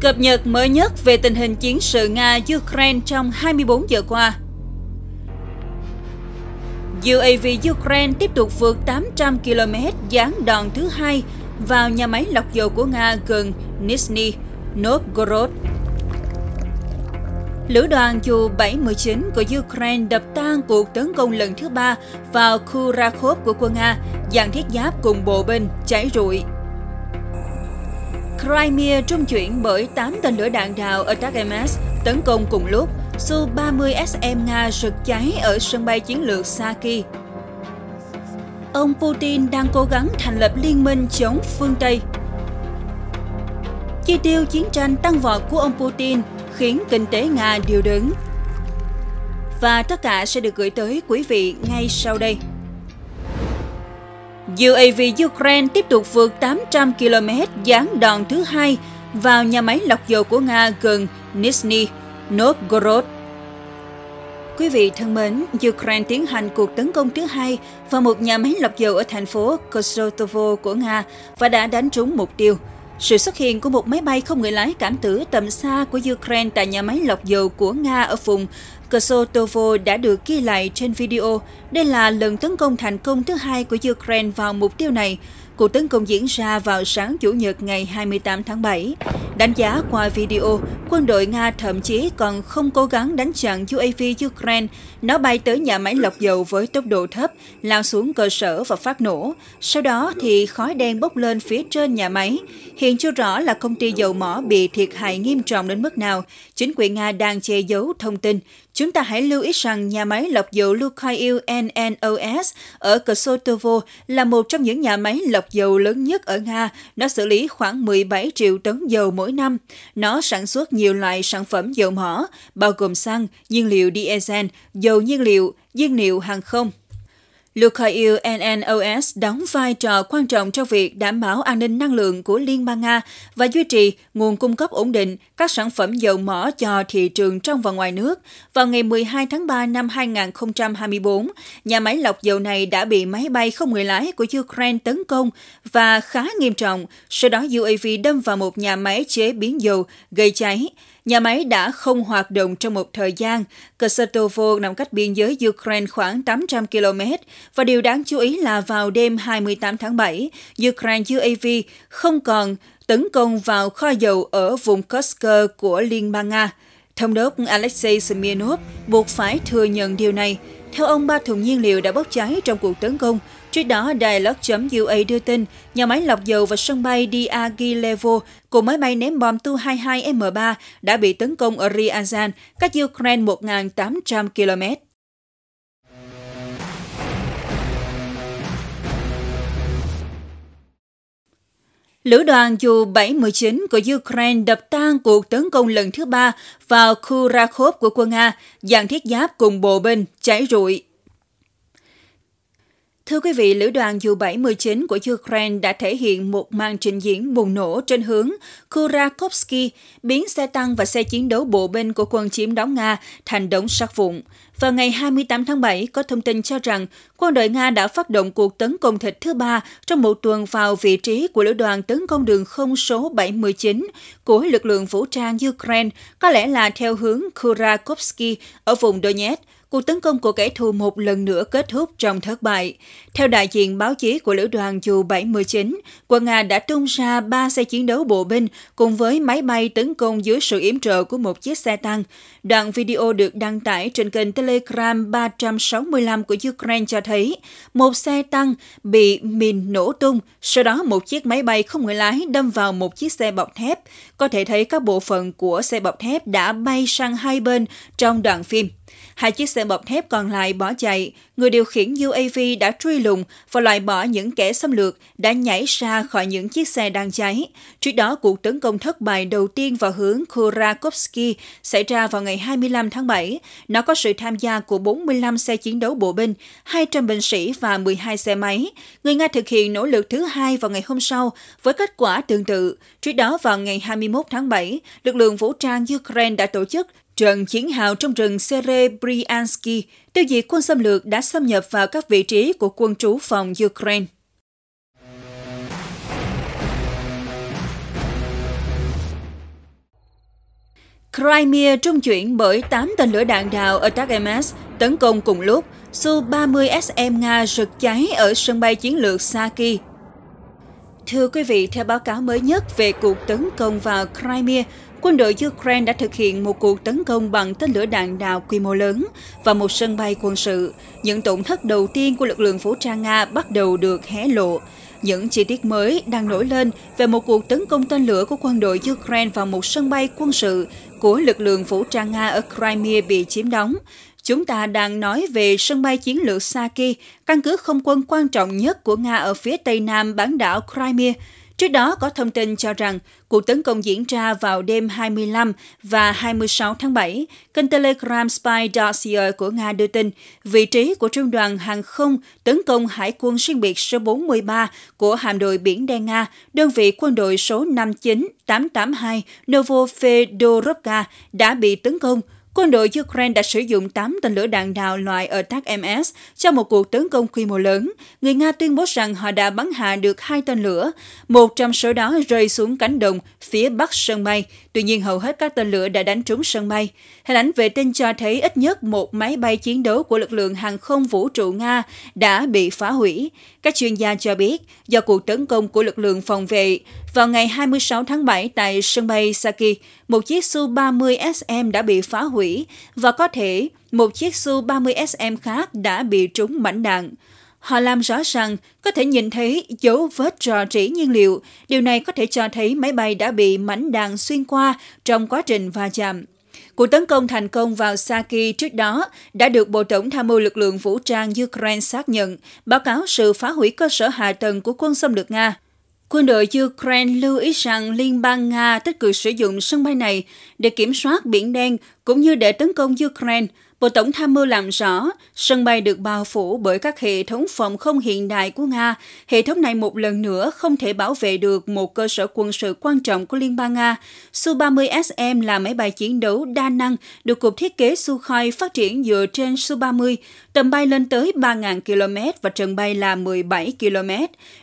Cập nhật mới nhất về tình hình chiến sự Nga-Ukraine trong 24 giờ qua. UAV Ukraine tiếp tục vượt 800 km gián đòn thứ hai vào nhà máy lọc dầu của Nga gần Nizhny Novgorod. Lữ đoàn dù 79 của Ukraine đập tan cuộc tấn công lần thứ ba vào khu Rakhov của quân Nga, dàn thiết giáp cùng bộ binh cháy rụi Crimea trung chuyển bởi 8 tên lửa đạn đạo Atacms tấn công cùng lúc Su-30SM Nga rực cháy ở sân bay chiến lược Saki. Ông Putin đang cố gắng thành lập liên minh chống phương Tây. Chi tiêu chiến tranh tăng vọt của ông Putin khiến kinh tế Nga điều đứng. Và tất cả sẽ được gửi tới quý vị ngay sau đây. UAV Ukraine tiếp tục vượt 800 km gián đòn thứ hai vào nhà máy lọc dầu của Nga gần Nizhny Novgorod. Quý vị thân mến, Ukraine tiến hành cuộc tấn công thứ hai vào một nhà máy lọc dầu ở thành phố Kosovo của Nga và đã đánh trúng mục tiêu. Sự xuất hiện của một máy bay không người lái cảm tử tầm xa của Ukraine tại nhà máy lọc dầu của Nga ở vùng Kosovo đã được ghi lại trên video. Đây là lần tấn công thành công thứ hai của Ukraine vào mục tiêu này. Cuộc tấn công diễn ra vào sáng Chủ nhật ngày 28 tháng 7. Đánh giá qua video, quân đội Nga thậm chí còn không cố gắng đánh chặn UAV Ukraine. Nó bay tới nhà máy lọc dầu với tốc độ thấp, lao xuống cơ sở và phát nổ. Sau đó thì khói đen bốc lên phía trên nhà máy. Hiện chưa rõ là công ty dầu mỏ bị thiệt hại nghiêm trọng đến mức nào. Chính quyền Nga đang che giấu thông tin. Chúng ta hãy lưu ý rằng nhà máy lọc dầu Lukoil NNOS ở Kosovo là một trong những nhà máy lọc dầu lớn nhất ở Nga. Nó xử lý khoảng 17 triệu tấn dầu mỗi năm. Nó sản xuất nhiều loại sản phẩm dầu mỏ, bao gồm xăng, nhiên liệu diesel, dầu nhiên liệu, nhiên liệu hàng không. Lukoil NNOS đóng vai trò quan trọng trong việc đảm bảo an ninh năng lượng của Liên bang Nga và duy trì nguồn cung cấp ổn định các sản phẩm dầu mỏ cho thị trường trong và ngoài nước. Vào ngày 12 tháng 3 năm 2024, nhà máy lọc dầu này đã bị máy bay không người lái của Ukraine tấn công và khá nghiêm trọng. Sau đó UAV đâm vào một nhà máy chế biến dầu gây cháy. Nhà máy đã không hoạt động trong một thời gian. Kosovo nằm cách biên giới Ukraine khoảng 800 km và điều đáng chú ý là vào đêm 28 tháng 7, Ukraine UAV không còn tấn công vào kho dầu ở vùng Kursk của Liên bang Nga. Thống đốc Alexei Smirnov buộc phải thừa nhận điều này. Theo ông, ba thùng nhiên liệu đã bốc cháy trong cuộc tấn công. Trước đó, đài Log.ua đưa tin, nhà máy lọc dầu và sân bay Diagilevo của máy bay ném bom Tu-22M3 đã bị tấn công ở Ryazan, cách Ukraine 1.800 km. Lữ đoàn U-79 của Ukraine đập tan cuộc tấn công lần thứ ba vào khu Rakhov của quân Nga, dàn thiết giáp cùng bộ binh, cháy rụi. Thưa quý vị, Lữ đoàn U-79 của Ukraine đã thể hiện một màn trình diễn bùng nổ trên hướng Kurakovsky, biến xe tăng và xe chiến đấu bộ binh của quân chiếm đóng Nga thành đống sát vụn. Vào ngày 28 tháng 7, có thông tin cho rằng quân đội Nga đã phát động cuộc tấn công thịt thứ ba trong một tuần vào vị trí của lữ đoàn tấn công đường không số 79 của lực lượng vũ trang Ukraine, có lẽ là theo hướng Kurakovsky ở vùng Donetsk cuộc tấn công của kẻ thù một lần nữa kết thúc trong thất bại. Theo đại diện báo chí của lữ đoàn U-79, quân Nga đã tung ra ba xe chiến đấu bộ binh cùng với máy bay tấn công dưới sự yểm trợ của một chiếc xe tăng. Đoạn video được đăng tải trên kênh Telegram Telegram 365 của Ukraine cho thấy một xe tăng bị mìn nổ tung, sau đó một chiếc máy bay không người lái đâm vào một chiếc xe bọc thép. Có thể thấy các bộ phận của xe bọc thép đã bay sang hai bên trong đoạn phim. Hai chiếc xe bọc thép còn lại bỏ chạy, người điều khiển UAV đã truy lùng và loại bỏ những kẻ xâm lược đã nhảy ra khỏi những chiếc xe đang cháy. Trước đó, cuộc tấn công thất bại đầu tiên vào hướng Kurakovsky xảy ra vào ngày 25 tháng 7. Nó có sự tham gia của 45 xe chiến đấu bộ binh, 200 binh sĩ và 12 xe máy. Người Nga thực hiện nỗ lực thứ hai vào ngày hôm sau với kết quả tương tự. Trước đó vào ngày 21 tháng 7, lực lượng vũ trang Ukraine đã tổ chức trận chiến hào trong rừng Serebryansky, tiêu diệt quân xâm lược đã xâm nhập vào các vị trí của quân trú phòng Ukraine. Crimea trung chuyển bởi 8 tên lửa đạn đạo attack MS tấn công cùng lúc Su-30SM Nga rực cháy ở sân bay chiến lược Saki Thưa quý vị, theo báo cáo mới nhất về cuộc tấn công vào Crimea, quân đội Ukraine đã thực hiện một cuộc tấn công bằng tên lửa đạn đạo quy mô lớn và một sân bay quân sự. Những tổn thất đầu tiên của lực lượng vũ trang Nga bắt đầu được hé lộ. Những chi tiết mới đang nổi lên về một cuộc tấn công tên lửa của quân đội Ukraine vào một sân bay quân sự của lực lượng vũ trang Nga ở Crimea bị chiếm đóng. Chúng ta đang nói về sân bay chiến lược Saki, căn cứ không quân quan trọng nhất của Nga ở phía tây nam bán đảo Crimea. Trước đó có thông tin cho rằng cuộc tấn công diễn ra vào đêm 25 và 26 tháng 7. Kênh Telegram Spy Dossier của Nga đưa tin vị trí của trung đoàn hàng không tấn công hải quân xuyên biệt số 43 của hạm đội biển đen Nga, đơn vị quân đội số 59882 Novofedorovka đã bị tấn công – quân đội Ukraine đã sử dụng 8 tên lửa đạn đạo loại ở tác MS trong một cuộc tấn công quy mô lớn. Người Nga tuyên bố rằng họ đã bắn hạ được hai tên lửa, một trong số đó rơi xuống cánh đồng phía bắc sân bay. Tuy nhiên, hầu hết các tên lửa đã đánh trúng sân bay. Hình ảnh vệ tinh cho thấy ít nhất một máy bay chiến đấu của lực lượng hàng không vũ trụ Nga đã bị phá hủy. Các chuyên gia cho biết, do cuộc tấn công của lực lượng phòng vệ vào ngày 26 tháng 7 tại sân bay Saki, một chiếc Su-30SM đã bị phá hủy và có thể một chiếc Su-30SM khác đã bị trúng mảnh đạn. Họ làm rõ rằng có thể nhìn thấy dấu vết rò rỉ nhiên liệu. Điều này có thể cho thấy máy bay đã bị mảnh đạn xuyên qua trong quá trình va chạm. Cuộc tấn công thành công vào Saki trước đó đã được Bộ Tổng tham mưu lực lượng vũ trang Ukraine xác nhận, báo cáo sự phá hủy cơ sở hạ tầng của quân xâm lược Nga. Quân đội Ukraine lưu ý rằng Liên bang Nga tích cực sử dụng sân bay này để kiểm soát Biển Đen cũng như để tấn công Ukraine – Bộ Tổng tham mưu làm rõ, sân bay được bao phủ bởi các hệ thống phòng không hiện đại của Nga. Hệ thống này một lần nữa không thể bảo vệ được một cơ sở quân sự quan trọng của Liên bang Nga. Su-30SM là máy bay chiến đấu đa năng được Cục Thiết kế Sukhoi phát triển dựa trên Su-30. Tầm bay lên tới 3.000 km và trần bay là 17 km.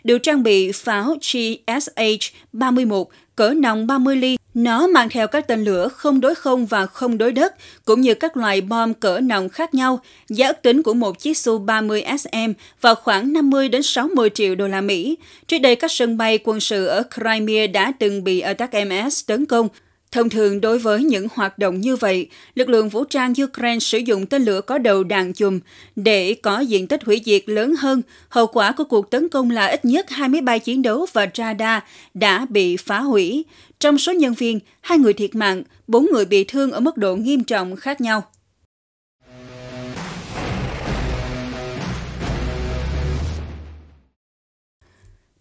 Được trang bị pháo GSH-31 cỡ nòng 30 ly nó mang theo các tên lửa không đối không và không đối đất, cũng như các loại bom cỡ nòng khác nhau. Giá ước tính của một chiếc Su-30SM vào khoảng 50 đến 60 triệu đô la Mỹ. Trước đây, các sân bay quân sự ở Crimea đã từng bị Attack MS tấn công, Thông thường đối với những hoạt động như vậy, lực lượng vũ trang Ukraine sử dụng tên lửa có đầu đạn chùm để có diện tích hủy diệt lớn hơn. Hậu quả của cuộc tấn công là ít nhất 23 chiến đấu và radar đã bị phá hủy. Trong số nhân viên, hai người thiệt mạng, bốn người bị thương ở mức độ nghiêm trọng khác nhau.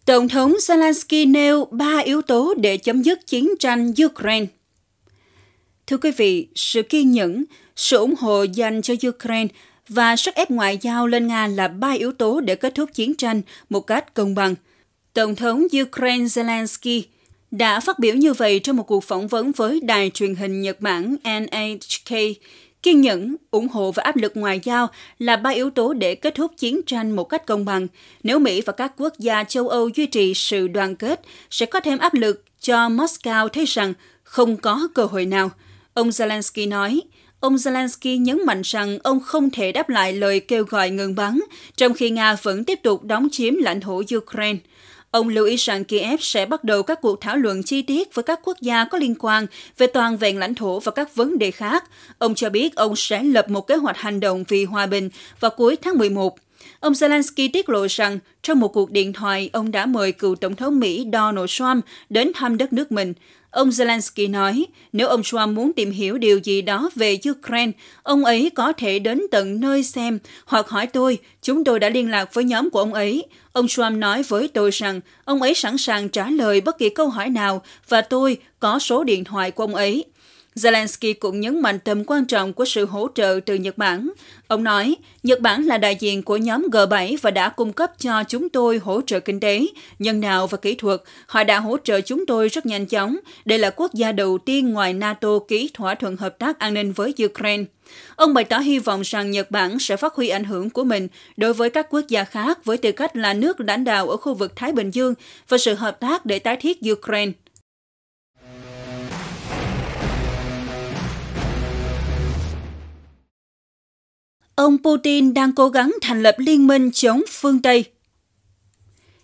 Tổng thống Zelensky nêu ba yếu tố để chấm dứt chiến tranh Ukraine. Thưa quý vị, sự kiên nhẫn, sự ủng hộ dành cho Ukraine và sức ép ngoại giao lên Nga là ba yếu tố để kết thúc chiến tranh một cách công bằng. Tổng thống Ukraine Zelensky đã phát biểu như vậy trong một cuộc phỏng vấn với đài truyền hình Nhật Bản NHK. Kiên nhẫn, ủng hộ và áp lực ngoại giao là ba yếu tố để kết thúc chiến tranh một cách công bằng. Nếu Mỹ và các quốc gia châu Âu duy trì sự đoàn kết, sẽ có thêm áp lực cho Moscow thấy rằng không có cơ hội nào – Ông Zelensky nói, ông Zelensky nhấn mạnh rằng ông không thể đáp lại lời kêu gọi ngừng bắn, trong khi Nga vẫn tiếp tục đóng chiếm lãnh thổ Ukraine. Ông lưu ý rằng Kiev sẽ bắt đầu các cuộc thảo luận chi tiết với các quốc gia có liên quan về toàn vẹn lãnh thổ và các vấn đề khác. Ông cho biết ông sẽ lập một kế hoạch hành động vì hòa bình vào cuối tháng 11. Ông Zelensky tiết lộ rằng trong một cuộc điện thoại, ông đã mời cựu Tổng thống Mỹ Donald Trump đến thăm đất nước mình. Ông Zelensky nói, nếu ông Trump muốn tìm hiểu điều gì đó về Ukraine, ông ấy có thể đến tận nơi xem hoặc hỏi tôi, chúng tôi đã liên lạc với nhóm của ông ấy. Ông Trump nói với tôi rằng ông ấy sẵn sàng trả lời bất kỳ câu hỏi nào và tôi có số điện thoại của ông ấy. Zelensky cũng nhấn mạnh tầm quan trọng của sự hỗ trợ từ Nhật Bản. Ông nói, Nhật Bản là đại diện của nhóm G7 và đã cung cấp cho chúng tôi hỗ trợ kinh tế, nhân đạo và kỹ thuật. Họ đã hỗ trợ chúng tôi rất nhanh chóng. Đây là quốc gia đầu tiên ngoài NATO ký thỏa thuận hợp tác an ninh với Ukraine. Ông bày tỏ hy vọng rằng Nhật Bản sẽ phát huy ảnh hưởng của mình đối với các quốc gia khác với tư cách là nước lãnh đạo ở khu vực Thái Bình Dương và sự hợp tác để tái thiết Ukraine. Ông Putin đang cố gắng thành lập liên minh chống phương Tây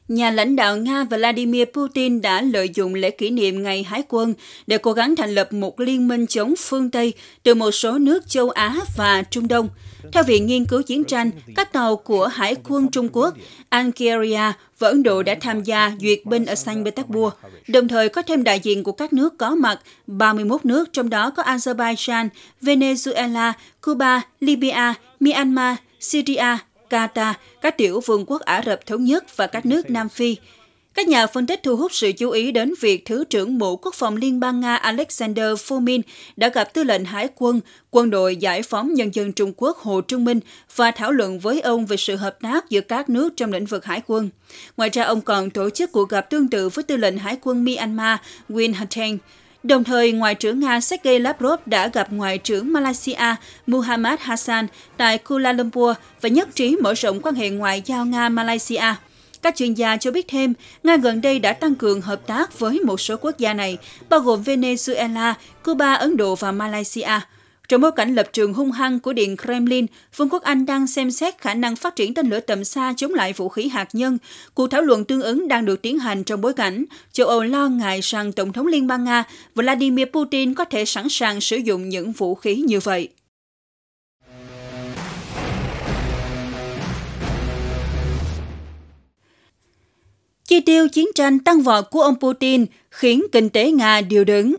Nhà lãnh đạo Nga Vladimir Putin đã lợi dụng lễ kỷ niệm Ngày Hải quân để cố gắng thành lập một liên minh chống phương Tây từ một số nước châu Á và Trung Đông. Theo Viện Nghiên cứu Chiến tranh, các tàu của Hải quân Trung Quốc, Algeria và Ấn Độ đã tham gia duyệt binh ở Saint Petersburg, đồng thời có thêm đại diện của các nước có mặt, 31 nước, trong đó có Azerbaijan, Venezuela, Cuba, Libya, Myanmar, Syria, Qatar, các tiểu vương quốc Ả Rập Thống Nhất và các nước Nam Phi. Các nhà phân tích thu hút sự chú ý đến việc Thứ trưởng Bộ Quốc phòng Liên bang Nga Alexander Fomin đã gặp tư lệnh Hải quân, quân đội giải phóng nhân dân Trung Quốc Hồ Trung Minh và thảo luận với ông về sự hợp tác giữa các nước trong lĩnh vực hải quân. Ngoài ra, ông còn tổ chức cuộc gặp tương tự với tư lệnh Hải quân Myanmar Win Hateng. Đồng thời, Ngoại trưởng Nga Sergei Lavrov đã gặp Ngoại trưởng Malaysia Muhammad Hassan tại Kuala Lumpur và nhất trí mở rộng quan hệ ngoại giao Nga-Malaysia. Các chuyên gia cho biết thêm, Nga gần đây đã tăng cường hợp tác với một số quốc gia này, bao gồm Venezuela, Cuba, Ấn Độ và Malaysia – trong bối cảnh lập trường hung hăng của Điện Kremlin, Vương quốc Anh đang xem xét khả năng phát triển tên lửa tầm xa chống lại vũ khí hạt nhân. Cuộc thảo luận tương ứng đang được tiến hành trong bối cảnh châu Âu lo ngại rằng Tổng thống Liên bang Nga Vladimir Putin có thể sẵn sàng sử dụng những vũ khí như vậy. Chi tiêu chiến tranh tăng vọt của ông Putin khiến kinh tế Nga điều đứng.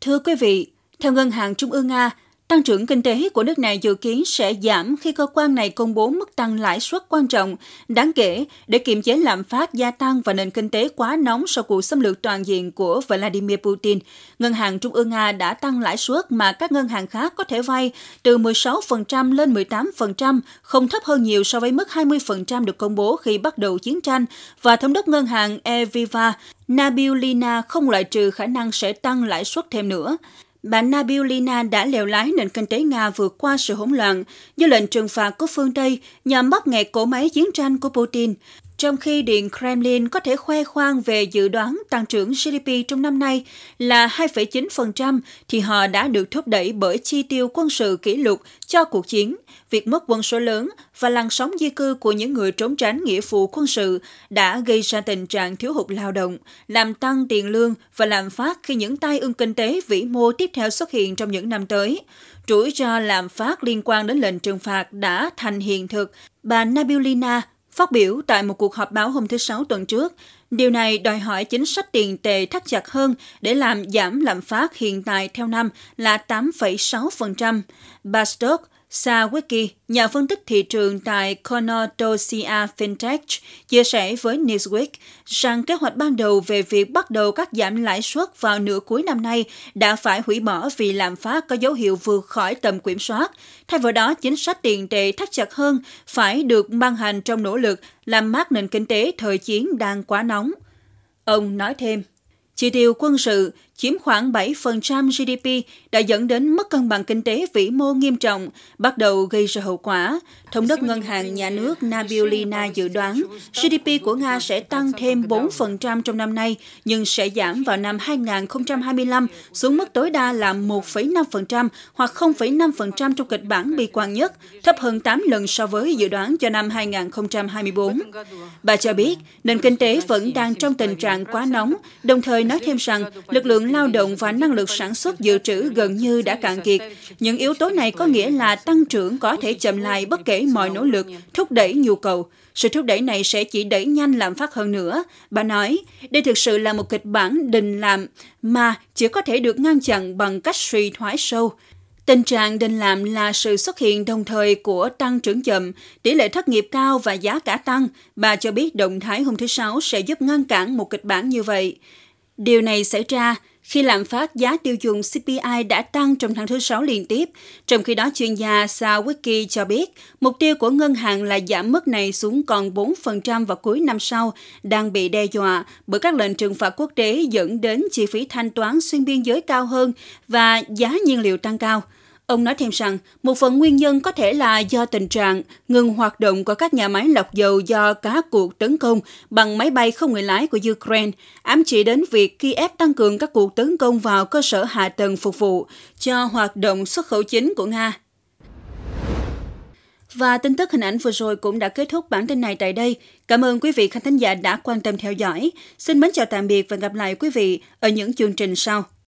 Thưa quý vị, theo Ngân hàng Trung ương Nga, tăng trưởng kinh tế của nước này dự kiến sẽ giảm khi cơ quan này công bố mức tăng lãi suất quan trọng, đáng kể để kiềm chế lạm phát gia tăng và nền kinh tế quá nóng sau cuộc xâm lược toàn diện của Vladimir Putin. Ngân hàng Trung ương Nga đã tăng lãi suất mà các ngân hàng khác có thể vay từ 16% lên 18%, không thấp hơn nhiều so với mức 20% được công bố khi bắt đầu chiến tranh, và thống đốc ngân hàng Eviva Nabilina không loại trừ khả năng sẽ tăng lãi suất thêm nữa bà Nabiulina đã lèo lái nền kinh tế Nga vượt qua sự hỗn loạn do lệnh trừng phạt của phương Tây nhằm bắt nghẹt cổ máy chiến tranh của Putin, trong khi Điện Kremlin có thể khoe khoang về dự đoán tăng trưởng GDP trong năm nay là 2,9%, thì họ đã được thúc đẩy bởi chi tiêu quân sự kỷ lục cho cuộc chiến, việc mất quân số lớn và làn sóng di cư của những người trốn tránh nghĩa vụ quân sự đã gây ra tình trạng thiếu hụt lao động, làm tăng tiền lương và lạm phát khi những tai ương kinh tế vĩ mô tiếp theo xuất hiện trong những năm tới. Rủi ro lạm phát liên quan đến lệnh trừng phạt đã thành hiện thực. Bà Nabilina, Phát biểu tại một cuộc họp báo hôm thứ Sáu tuần trước, điều này đòi hỏi chính sách tiền tệ thắt chặt hơn để làm giảm lạm phát hiện tại theo năm là 8,6%. Bà Stokes, Sawicki, nhà phân tích thị trường tại Conodosia Fintech, chia sẻ với Newsweek rằng kế hoạch ban đầu về việc bắt đầu cắt giảm lãi suất vào nửa cuối năm nay đã phải hủy bỏ vì lạm phát có dấu hiệu vượt khỏi tầm kiểm soát. Thay vào đó, chính sách tiền tệ thắt chặt hơn phải được ban hành trong nỗ lực làm mát nền kinh tế thời chiến đang quá nóng. Ông nói thêm, chi tiêu quân sự, chiếm khoảng 7% GDP đã dẫn đến mất cân bằng kinh tế vĩ mô nghiêm trọng, bắt đầu gây ra hậu quả. Thống đốc Ngân hàng Nhà nước Nabiulina dự đoán GDP của Nga sẽ tăng thêm 4% trong năm nay, nhưng sẽ giảm vào năm 2025 xuống mức tối đa là 1,5% hoặc 0,5% trong kịch bản bi quan nhất, thấp hơn 8 lần so với dự đoán cho năm 2024. Bà cho biết, nền kinh tế vẫn đang trong tình trạng quá nóng, đồng thời nói thêm rằng lực lượng lao động và năng lực sản xuất dự trữ gần như đã cạn kiệt. Những yếu tố này có nghĩa là tăng trưởng có thể chậm lại bất kể mọi nỗ lực, thúc đẩy nhu cầu. Sự thúc đẩy này sẽ chỉ đẩy nhanh lạm phát hơn nữa. Bà nói, đây thực sự là một kịch bản đình làm mà chỉ có thể được ngăn chặn bằng cách suy thoái sâu. Tình trạng đình làm là sự xuất hiện đồng thời của tăng trưởng chậm, tỷ lệ thất nghiệp cao và giá cả tăng. Bà cho biết động thái hôm thứ Sáu sẽ giúp ngăn cản một kịch bản như vậy. Điều này xảy ra khi lạm phát giá tiêu dùng CPI đã tăng trong tháng thứ sáu liên tiếp. Trong khi đó, chuyên gia Sawicki cho biết mục tiêu của ngân hàng là giảm mức này xuống còn 4% vào cuối năm sau, đang bị đe dọa bởi các lệnh trừng phạt quốc tế dẫn đến chi phí thanh toán xuyên biên giới cao hơn và giá nhiên liệu tăng cao. Ông nói thêm rằng, một phần nguyên nhân có thể là do tình trạng ngừng hoạt động của các nhà máy lọc dầu do các cuộc tấn công bằng máy bay không người lái của Ukraine, ám chỉ đến việc Kiev tăng cường các cuộc tấn công vào cơ sở hạ tầng phục vụ cho hoạt động xuất khẩu chính của Nga. Và tin tức hình ảnh vừa rồi cũng đã kết thúc bản tin này tại đây. Cảm ơn quý vị khán thính giả đã quan tâm theo dõi. Xin mến chào tạm biệt và gặp lại quý vị ở những chương trình sau.